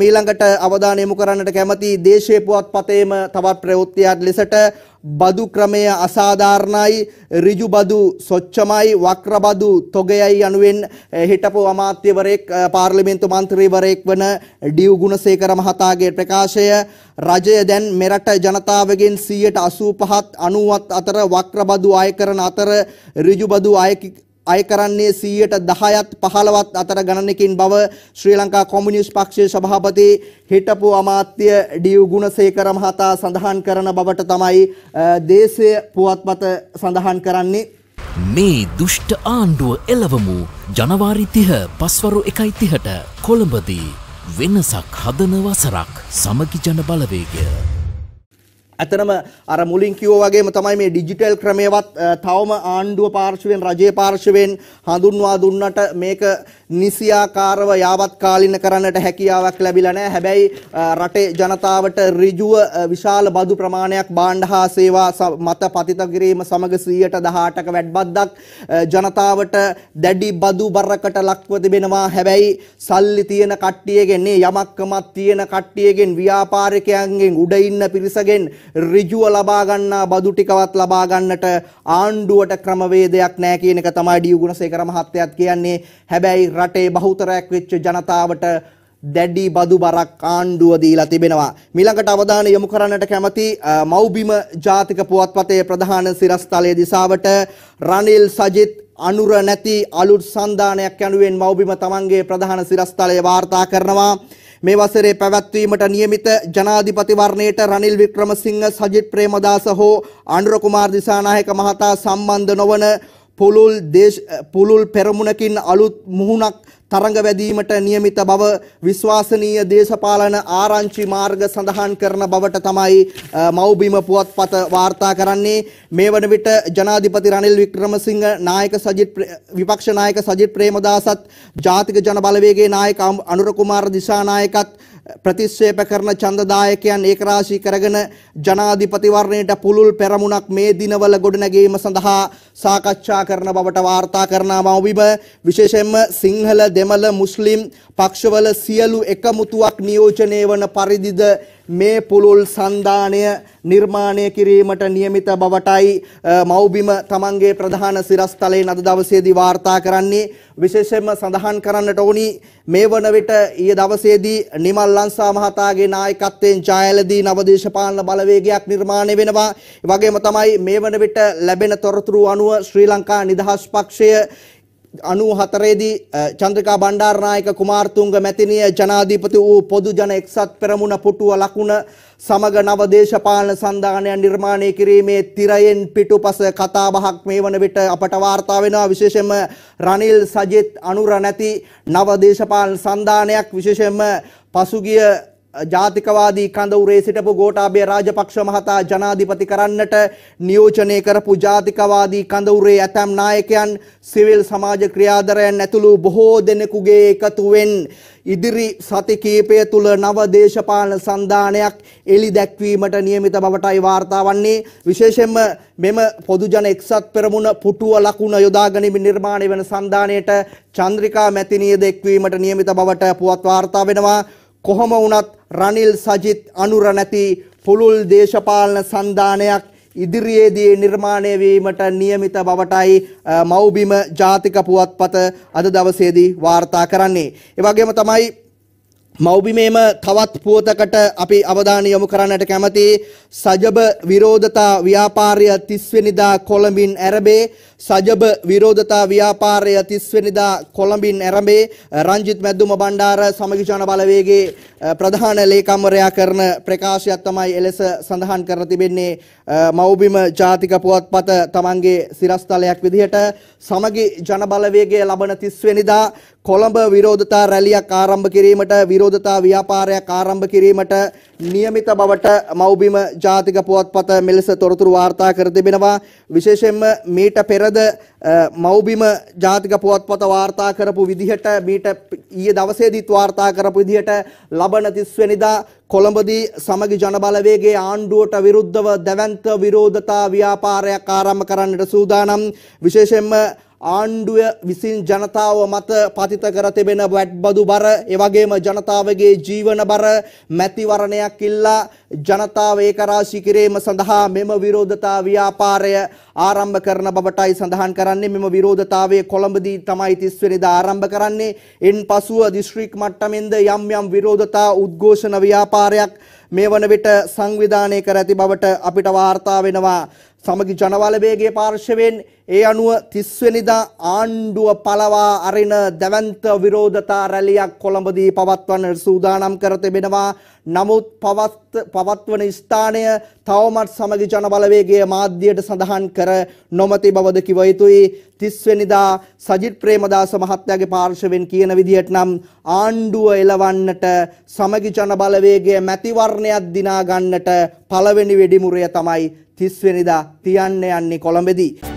මීළඟට අවධානය යොමු කරන්නට කැමති දේශීය පුවත්පතේම තවත් ප්‍රවෘත්තියක් ලෙසට බදු ක්‍රමය අසාධාරණයි ඍජු බදු සොච්චමයි වක්‍ර බදු තොගයයි යනුවෙන් හිටපු අමාත්‍යවරයෙක් පාර්ලිමේන්තු මන්ත්‍රීවරයෙක් වන ඩිව් ගුණසේකර මහතාගේ ප්‍රකාශය රජය දැන් මෙරට ජනතාවගෙන් 185ත් 90ත් අතර වක්‍ර බදු අය කරන අතර ඍජු බදු අය අය කරන්නේ 100ට 10ත් 15ත් අතර ගණනකින් බව ශ්‍රී ලංකා කොමියුනිස්ට් පක්ෂයේ සභාපති හිටපු අමාත්‍ය ඩීව් ගුණසේකර මහතා සඳහන් කරන බවට තමයි දේශීය පුවත්පත සඳහන් කරන්නේ මේ දුෂ්ට ආණ්ඩුව එළවමු ජනවාරි 30 පස්වරු 1.30ට කොළඹදී වෙනසක් හදන වසරක් සමගි ජන බලවේගය ඇතනම අර මුලින් කිව්ව වගේම තමයි මේ ඩිජිටල් ක්‍රමේවත් තවම ආණ්ඩුව පාර්ශවෙන් රජයේ පාර්ශවෙන් හඳුන්වා දුන්නට මේක නිසියාකාරව යාවත්කාලින කරන්නට හැකියාවක් ලැබිලා නැහැ. හැබැයි රටේ ජනතාවට ඍජුව විශාල බදු ප්‍රමාණයක් බාණ්ඩ හා සේවා මත පතිත කිරීම සමග 118ක වැඩිබද්දක් ජනතාවට දැඩි බදු බරකට ලක්ව තිබෙනවා. හැබැයි සල්ලි තියෙන කට්ටියගෙන් යමක්කමක් තියෙන කට්ටියගෙන් ව්‍යාපාරිකයන්ගෙන් උඩ ඉන්න පිරිසගෙන් ඍජුව ලබා ගන්නා බදු ටිකවත් ලබා ගන්නට ආණ්ඩුවට ක්‍රමවේදයක් නැහැ කියන එක තමයි ඩියුගුණසේකර මහත්තයාත් කියන්නේ. හැබැයි රටේ බහුතරයක් වෙච්ච ජනතාවට දැඩි බදු බරක් ආණ්ඩුව දීලා තිබෙනවා. මිලකට අවධානය යොමු කරන්නට කැමති මව්බිම ජාතික පුවත්පතේ ප්‍රධාන සිරස්තලයේ දිසාවට රනිල් සජිත් අනුර නැති අලුත් සන්ධානයක් යනුවෙන් මව්බිම තමන්ගේ ප්‍රධාන සිරස්තලය වාර්තා කරනවා. මේ වසරේ පැවැත්වීමට නියමිත ජනාධිපතිවරණයට රනිල් වික්‍රමසිංහ සජිත් ප්‍රේමදාස හෝ අනුර කුමාර් දිසානායක මහතා සම්බන්ධ නොවන පුළුල් පුළුල් පෙරමුණකින් අලුත් මුහුණක් තරඟ වැදීමට નિયમિત බව විශ්වාසනීය දේශපාලන ආරංචි මාර්ග සඳහන් කරන බවට තමයි මව්බිම පුවත්පත වාර්තා කරන්නේ මේ වන විට ජනාධිපති රනිල් වික්‍රමසිංහ නායක සජිත් විපක්ෂ නායක සජිත් ප්‍රේමදාසත් ජාතික ජන බලවේගයේ නායක අනුර කුමාර දිසානායකත් ප්‍රතිස්වේප කරන ඡන්දදායකයන් ඒකරාශී කරගෙන ජනාධිපතිවරණයට පුළුල් පෙරමුණක් මේ දිනවල ගොඩනැගීම සඳහා සාකච්ඡා කරන බවට වාර්තා කරනා මවබිම විශේෂයෙන්ම සිංහල දෙමළ මුස්ලිම් පක්ෂවල සියලු එකමුතුවක් නියෝජනය වන පරිදිද මේ පුළුල් සන්ධානය නිර්මාණය කිරීමට නියමිත බවටයි මව්බිම තමන්ගේ ප්‍රධාන සිරස්තලයේ අද දවසේදී වාර්තා කරන්නේ විශේෂයෙන්ම සඳහන් කරන්නට ඕනි මේ වන විට ඊයේ දවසේදී නිමල් ලංසා මහතාගේ නායකත්වයෙන් ජයලදී නවදේශපාලන බලවේගයක් නිර්මාණය වෙනවා වගේම තමයි මේ වන විට ලැබෙන තොරතුරු අනුව ශ්‍රී ලංකා නිදහස් පක්ෂය 94ේදී චන්ද්‍රිකා බණ්ඩාරනායක කුමාරතුංග මැතිණිය ජනාධිපති වූ පොදු ජන එක්සත් පෙරමුණ පුටුව ලකුණ සමග නව දේශපාලන සන්ධානයන් නිර්මාණය කිරීමේ තිරයෙන් පිටුපස කතාබහක් මේ වන විට අපට වාර්තා වෙනවා විශේෂයෙන්ම රනිල් සජිත් අනුර නැති නව දේශපාලන සන්ධානයක් විශේෂයෙන්ම පසුගිය ජාතිකවාදී කඳවුරේ සිටපු ගෝඨාභය රාජපක්ෂ මහතා ජනාධිපති කරන්නට නියෝජනය කරපු ජාතිකවාදී කඳවුරේ ඇතැම් නායකයන් සිවිල් සමාජ ක්‍රියාදරයන් ඇතුළු බොහෝ දෙනෙකුගේ එකතුවෙන් ඉදිරි සති කීපය තුළ නව දේශපාලන සන්ධානයක් එලි දැක්වීමට නියමිත බවටයි වාර්තා වන්නේ විශේෂයෙන්ම මෙම පොදුජන එක්සත් පෙරමුණ පුටුව ලකුණ යොදාගනිමින් නිර්මාණය වන සන්ධානයට චන්ද්‍රිකා මැතිනිය දෙක්වීමට නියමිත බවට පුවත් වාර්තා වෙනවා කොහොම වුණත් රනිල් සජිත් අනුර නැති පුළුල් දේශපාලන සන්ධානයක් ඉදිරියේදී නිර්මාණය වීමට નિયમિત බවටයි මෞබිම ජාතික පුවත්පත අද දවසේදී වාර්තා කරන්නේ. ඒ වගේම තමයි මෞබිමේම තවත් පුවතකට අපි අවධානය යොමු කරන්නට කැමති සජබ විරෝධතා ව්‍යාපාරය 30 වෙනිදා කොළඹින් ඇරඹේ සජබ විරෝධතා ව්‍යාපාරය 30 වෙනිදා කොළඹින් ඇරඹේ රංජිත් මැදුම බණ්ඩාර සමගි ජන බලවේගයේ ප්‍රධාන ලේකම්වරයා කරන ප්‍රකාශයක් තමයි එලෙස සඳහන් කර තිබෙන්නේ මව්බිම ජාතික පුවත්පත තමන්ගේ සිරස්තලයක් විදිහට සමගි ජන බලවේගය ලබන 30 වෙනිදා කොළඹ විරෝධතා රැලියක් ආරම්භ කිරීමට විරෝධතා ව්‍යාපාරයක් ආරම්භ කිරීමට නියමිත බවට මව්බිම ජාතික පුවත්පත මෙලෙස තොරතුරු වාර්තා කර තිබෙනවා විශේෂයෙන්ම මීට පෙරද මව්බිම ජාතික පුවත්පත වාර්තා කරපු විදිහට මීට ඊයේ දවසේදීත් වාර්තා කරපු විදිහට ලබන 30 වෙනිදා කොළඹදී සමගි ජනබලවේගයේ ආණ්ඩුවට විරුද්ධව දැවැන්ත විරෝධතා ව්‍යාපාරයක් ආරම්භ කරන්නට සූදානම් විශේෂයෙන්ම ආණ්ඩුව විසින් ජනතාව මත පතිත කර තිබෙන වැට්බදු බර එවගේම ජනතාවගේ ජීවන බර මැතිවරණයක් ඉල්ලා ජනතාව ඒකරාශී කිරීම සඳහා මෙම විරෝධතා ව්‍යාපාරය ආරම්භ කරන බවටයි සඳහන් කරන්නේ මෙම විරෝධතාවයේ කොළඹදී තමයි 30 වෙනිදා ආරම්භ කරන්නේ ඉන් පසුව දිස්ත්‍රික් මට්ටමින්ද යම් යම් විරෝධතා උද්ඝෝෂණ ව්‍යාපාරයක් මේ වන විට සංවිධානය කර ඇති බවට අපිට වාර්තා වෙනවා සමගි ජනවලවේගේ පාර්ශවයෙන් ඒ අනුව තිස්වනිදා ආණ්ඩුව පලවා අරින දැවන්ත විරෝධතා රැලියක් කොළඹදී පවත්වන්න සූදානම් කර තිබෙනවා නමුත් පවත්වන ස්ථානය තවමත් සමගි ජනබලවේගයේ මාධ්‍යයට සඳහන් කර නොමැති බවද කිව යුතුයි 30 වෙනිදා සජිත් ප්‍රේමදාස මහත්තයාගේ පාර්ශවෙන් කියන විදිහට නම් ආණ්ඩුව එලවන්නට සමගි ජනබලවේගයේ මැතිවරණයක් දිනා ගන්නට පළවෙනි වෙඩිමුරය තමයි 30 වෙනිදා තියන්න යන්නේ කොළඹදී